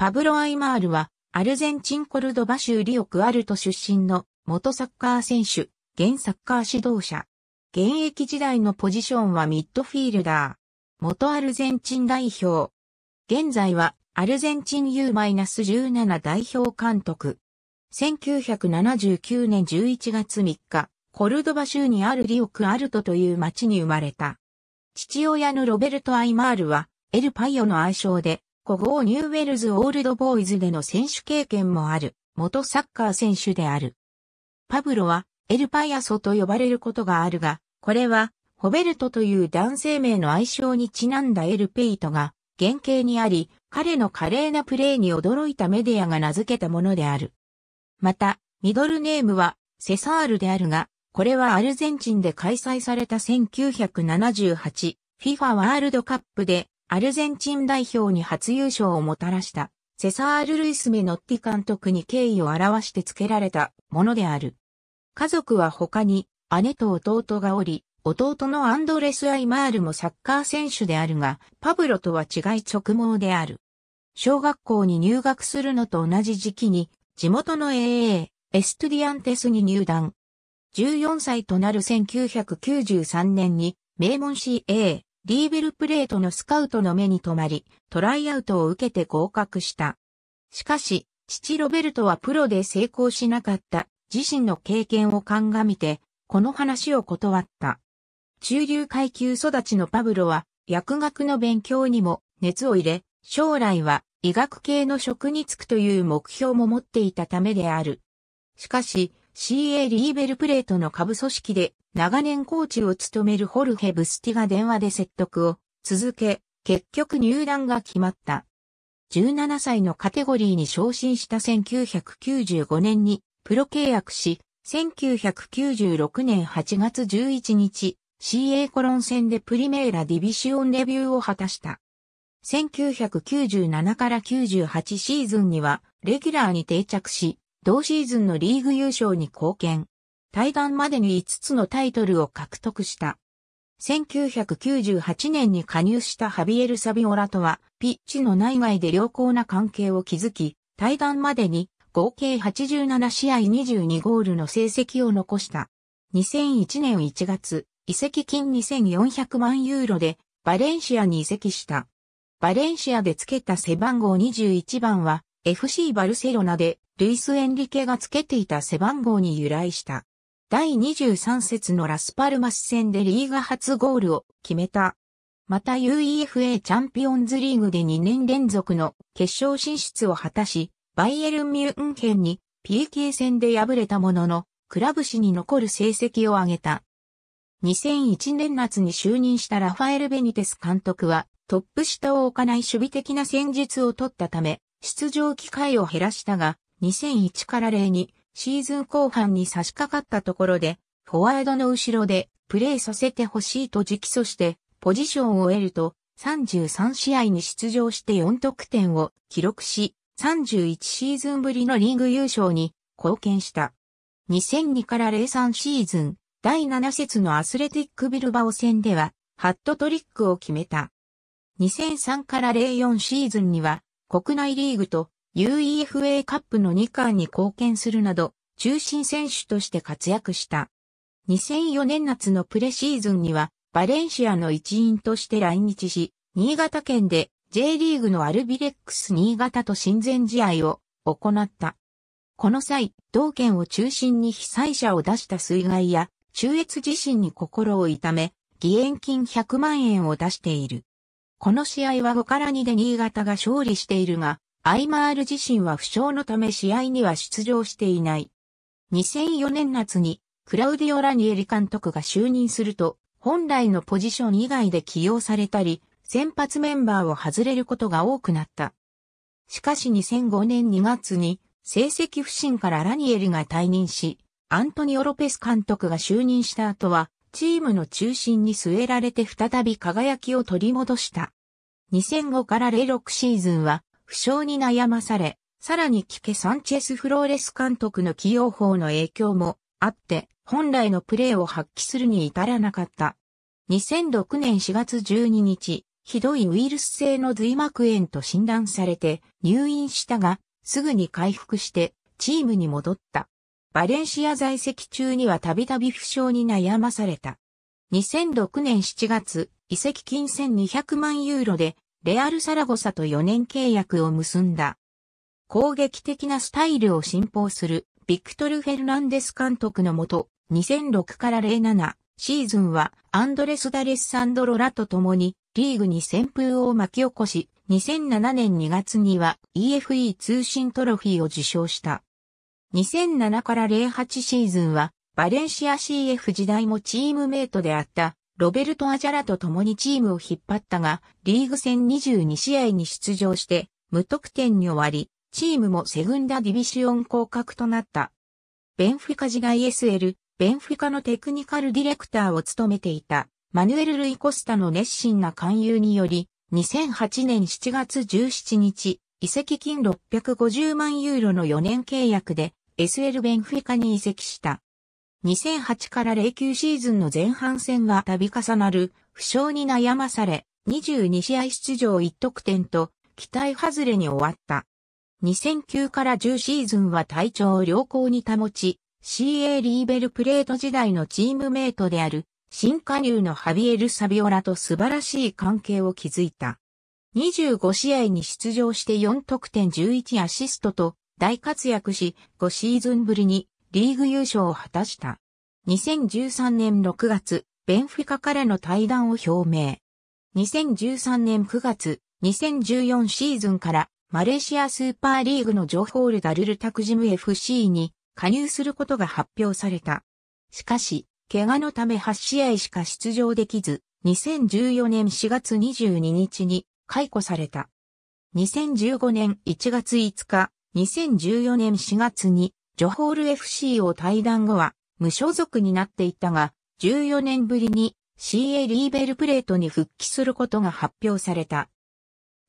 パブロ・アイマールは、アルゼンチンコルドバ州リオクアルト出身の元サッカー選手、現サッカー指導者。現役時代のポジションはミッドフィールダー。元アルゼンチン代表。現在はアルゼンチン U-17 代表監督。1979年11月3日、コルドバ州にあるリオクアルトという町に生まれた。父親のロベルト・アイマールは、エルパイオの愛称で、古ニューウェルズオールドボーイズでの選手経験もある、元サッカー選手である。パブロは、エルパイアソと呼ばれることがあるが、これは、ホベルトという男性名の愛称にちなんだエルペイトが原型にあり、彼の華麗なプレーに驚いたメディアが名付けたものである。また、ミドルネームはセサールであるが、これはアルゼンチンで開催された1978 FIFA ワールドカップでアルゼンチン代表に初優勝をもたらした、セサール・ルイス・メノッティ監督に敬意を表して付けられたものである。家族は他に、姉と弟がおり、弟のアンドレス・アイマールもサッカー選手であるが、パブロとは違い直毛である。小学校に入学するのと同じ時期に、地元の AA、エストゥディアンテスに入団。14歳となる1993年に、名門 CA、リーベルプレートのスカウトの目に留まり、トライアウトを受けて合格した。しかし、父ロベルトはプロで成功しなかった自身の経験を鑑みて、この話を断った。中流階級育ちのパブロは、薬学の勉強にも熱を入れ、将来は医学系の職に就くという目標も持っていたためである。しかし、CA リーベルプレートの下部組織で長年コーチを務めるホルヘ・ブスティが電話で説得を続け、結局入団が決まった。17歳のカテゴリーに昇進した1995年にプロ契約し、1996年8月11日、CA コロン戦でプリメーラディビシオンレビューを果たした。1997から98シーズンにはレギュラーに定着し、同シーズンのリーグ優勝に貢献。対談までに5つのタイトルを獲得した。1998年に加入したハビエル・サビオラとは、ピッチの内外で良好な関係を築き、対談までに合計87試合22ゴールの成績を残した。2001年1月、移籍金2400万ユーロでバレンシアに移籍した。バレンシアで付けた背番号21番は FC バルセロナでルイス・エンリケが付けていた背番号に由来した。第23節のラスパルマス戦でリーガ初ゴールを決めた。また UEFA チャンピオンズリーグで2年連続の決勝進出を果たし、バイエルン・ミュンヘンに PK 戦で敗れたものの、クラブ史に残る成績を挙げた。2001年夏に就任したラファエル・ベニテス監督は、トップ下を置かない守備的な戦術を取ったため、出場機会を減らしたが、2001から0にシーズン後半に差し掛かったところで、フォワードの後ろでプレーさせてほしいと直訴して、ポジションを得ると、33試合に出場して4得点を記録し、31シーズンぶりのリーグ優勝に貢献した。2002から03シーズン、第7節のアスレティックビルバオ戦では、ハットトリックを決めた。2003から04シーズンには、国内リーグと UEFA カップの2冠に貢献するなど、中心選手として活躍した。2004年夏のプレシーズンには、バレンシアの一員として来日し、新潟県で J リーグのアルビレックス新潟と親善試合を行った。この際、同県を中心に被災者を出した水害や、中越地震に心を痛め、義援金100万円を出している。この試合は5から2で新潟が勝利しているが、アイマール自身は負傷のため試合には出場していない。2004年夏にクラウディオ・ラニエリ監督が就任すると、本来のポジション以外で起用されたり、先発メンバーを外れることが多くなった。しかし2005年2月に、成績不振からラニエリが退任し、アントニオ・ロペス監督が就任した後は、チームの中心に据えられて再び輝きを取り戻した。2005から06シーズンは、負傷に悩まされ、さらにキケ・サンチェス・フローレス監督の起用法の影響もあって、本来のプレーを発揮するに至らなかった。2006年4月12日、ひどいウイルス性の髄膜炎と診断されて入院したが、すぐに回復してチームに戻った。バレンシア在籍中にはたびたび負傷に悩まされた。2006年7月、移籍金1200万ユーロでレアル・サラゴサと4年契約を結んだ。攻撃的なスタイルを信奉するビクトル・フェルナンデス監督のもと、2006から07シーズンはアンドレス・ダレス・サンドロラと共にリーグに旋風を巻き起こし、2007年2月には EFE 通信トロフィーを受賞した。2007から08シーズンはバレンシア CF 時代もチームメイトであったロベルト・アジャラと共にチームを引っ張ったが、リーグ戦22試合に出場して、無得点に終わり、チームもセグンダ・ディビシオン降格となった。ベンフィカ時代 SL、ベンフィカのテクニカルディレクターを務めていた、マヌエル・ルイ・コスタの熱心な勧誘により、2008年7月17日、移籍金650万ユーロの4年契約で、SL ベンフィカに移籍した。2008から09シーズンの前半戦が度重なる負傷に悩まされ、22試合出場1得点と期待外れに終わった。2009から10シーズンは体調を良好に保ち、CA リーベルプレート時代のチームメイトである新加入のハビエル・サビオラと素晴らしい関係を築いた。25試合に出場して4得点11アシストと大活躍し、5シーズンぶりにリーグ優勝を果たした。2013年6月、ベンフィカからの退団を表明。2013年9月、2014シーズンからマレーシアスーパーリーグのジョホールダルルタクジム FC に加入することが発表された。しかし、怪我のため8試合しか出場できず、2014年4月22日に解雇された。2015年1月5日、2014年4月にジョホール FC を退団後は無所属になっていたが、14年ぶりに CA リーベルプレートに復帰することが発表された。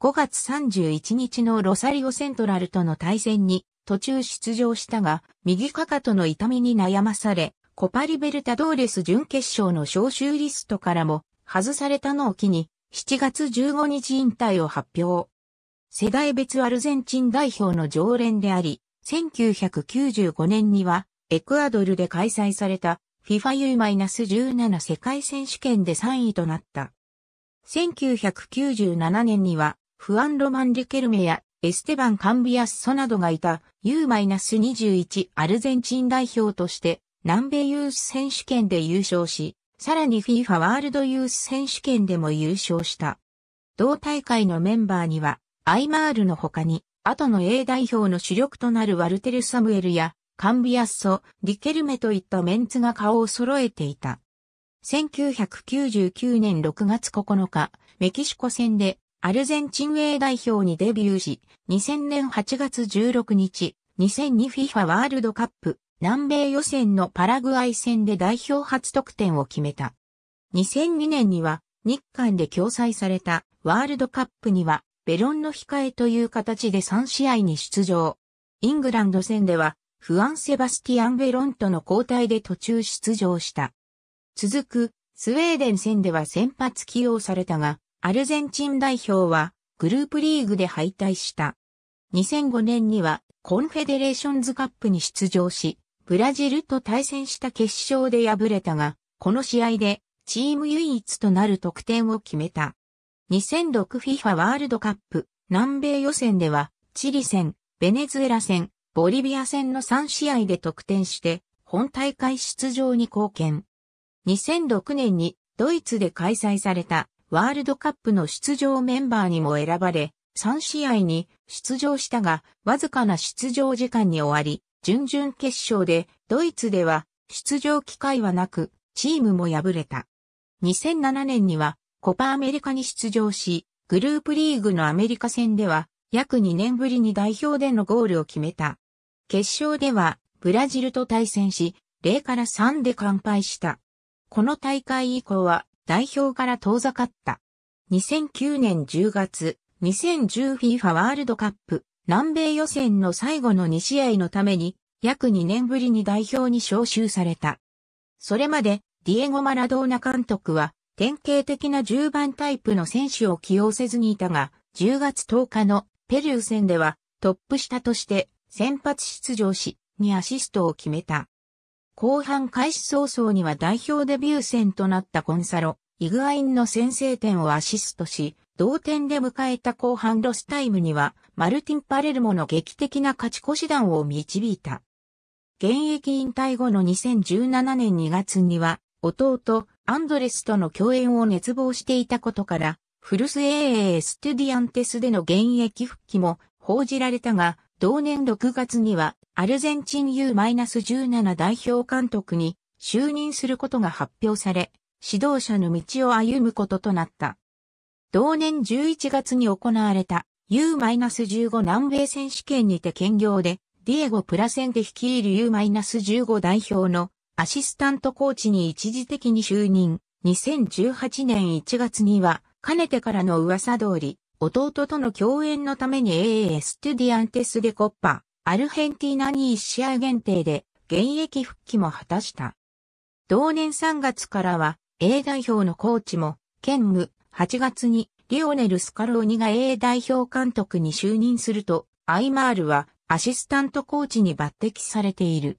5月31日のロサリオセントラルとの対戦に途中出場したが、右かかとの痛みに悩まされ、コパリベルタドーレス準決勝の招集リストからも外されたのを機に、7月15日引退を発表。世代別アルゼンチン代表の常連であり、1995年には、エクアドルで開催された FIFAU-17 世界選手権で3位となった。1997年には、フアン・ロマン・リケルメやエステバン・カンビアス・ソなどがいた U-21 アルゼンチン代表として南米ユース選手権で優勝し、さらに FIFA ワールドユース選手権でも優勝した。同大会のメンバーには、アイマールの他に、後の A 代表の主力となるワルテル・サムエルや、カンビアッソ、リケルメといったメンツが顔を揃えていた。1999年6月9日、メキシコ戦でアルゼンチン A 代表にデビューし、2000年8月16日、2002FIFA ワールドカップ南米予選のパラグアイ戦で代表初得点を決めた。2002年には日韓で共催されたワールドカップにはベロンの控えという形で3試合に出場。イングランド戦では、フアン・セバスティアン・ベロンとの交代で途中出場した。続く、スウェーデン戦では先発起用されたが、アルゼンチン代表はグループリーグで敗退した。2005年にはコンフェデレーションズカップに出場し、ブラジルと対戦した決勝で敗れたが、この試合でチーム唯一となる得点を決めた。2006FIFA ワールドカップ南米予選ではチリ戦、ベネズエラ戦、ボリビア戦の3試合で得点して本大会出場に貢献。2006年にドイツで開催されたワールドカップの出場メンバーにも選ばれ、3試合に出場したが、わずかな出場時間に終わり、準々決勝でドイツでは出場機会はなく、チームも敗れた。2007年にはコパアメリカに出場し、グループリーグのアメリカ戦では、約2年ぶりに代表でのゴールを決めた。決勝では、ブラジルと対戦し、0から3で完敗した。この大会以降は、代表から遠ざかった。2009年10月、2010FIFA ワールドカップ、南米予選の最後の2試合のために、約2年ぶりに代表に招集された。それまで、ディエゴ・マラドーナ監督は、典型的な10番タイプの選手を起用せずにいたが、10月10日のペルー戦ではトップ下として先発出場し、にアシストを決めた。後半開始早々には代表デビュー戦となったコンサロ、イグアインの先制点をアシストし、同点で迎えた後半ロスタイムには、マルティン・パレルモの劇的な勝ち越し弾を導いた。現役引退後の2017年2月には、弟、アンドレスとの共演を熱望していたことから、フルス AA エステュディアンテスでの現役復帰も報じられたが、同年6月にはアルゼンチン U-17 代表監督に就任することが発表され、指導者の道を歩むこととなった。同年11月に行われた U-15 南米選手権にて兼業で、ディエゴ・プラセンテ率いる U-15 代表のアシスタントコーチに一時的に就任。2018年1月には、かねてからの噂通り、弟との共演のために AA エステディアンテスデコッパ、アルヘンティナに1試合限定で現役復帰も果たした。同年3月からは A 代表のコーチも兼務8月にリオネル・スカローニが A 代表監督に就任すると、アイマールはアシスタントコーチに抜擢されている。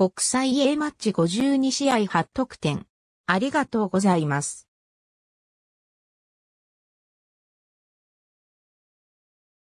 国際 A マッチ52試合8得点。ありがとうございます。